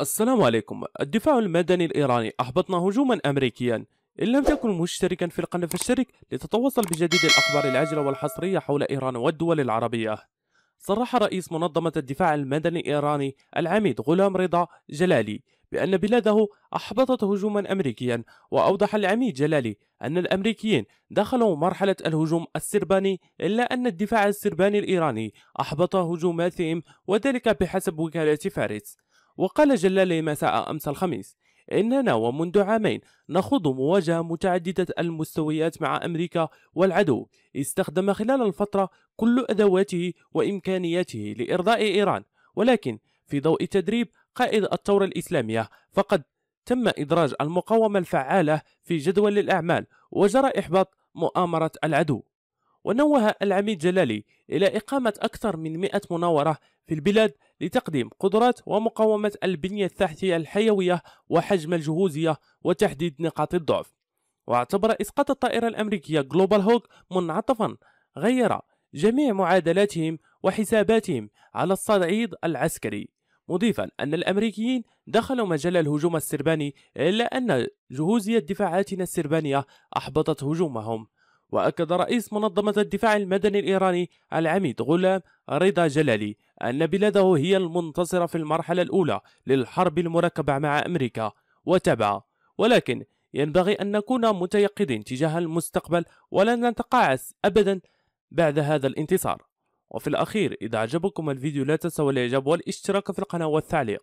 السلام عليكم الدفاع المدني الإيراني أحبطنا هجوما أمريكيا إن لم تكن مشتركا في القناة فاشترك لتتوصل بجديد الأخبار العاجلة والحصرية حول إيران والدول العربية صرح رئيس منظمة الدفاع المدني الإيراني العميد غلام رضا جلالي بأن بلاده أحبطت هجوما أمريكيا وأوضح العميد جلالي أن الأمريكيين دخلوا مرحلة الهجوم السرباني إلا أن الدفاع السرباني الإيراني أحبط هجوماتهم وذلك بحسب وكالة فارس وقال جلالي مساء أمس الخميس إننا ومنذ عامين نخوض مواجهة متعددة المستويات مع أمريكا والعدو استخدم خلال الفترة كل أدواته وإمكانياته لإرضاء إيران ولكن في ضوء تدريب قائد الثورة الإسلامية فقد تم إدراج المقاومة الفعالة في جدول الأعمال وجرى إحباط مؤامرة العدو ونوه العميد جلالي إلى إقامة أكثر من 100 مناورة في البلاد لتقديم قدرات ومقاومة البنية التحتية الحيوية وحجم الجهوزية وتحديد نقاط الضعف واعتبر إسقاط الطائرة الأمريكية جلوبال هوك منعطفا غير جميع معادلاتهم وحساباتهم على الصعيد العسكري مضيفا أن الأمريكيين دخلوا مجال الهجوم السرباني إلا أن جهوزية دفاعاتنا السربانية أحبطت هجومهم وأكد رئيس منظمة الدفاع المدني الإيراني العميد غلام رضا جلالي أن بلاده هي المنتصرة في المرحلة الأولى للحرب المركبة مع أمريكا وتابع ولكن ينبغي أن نكون متيقظين تجاه المستقبل ولن نتقاعس أبدا بعد هذا الانتصار وفي الأخير إذا أعجبكم الفيديو لا تنسوا الإعجاب والاشتراك في القناة والتعليق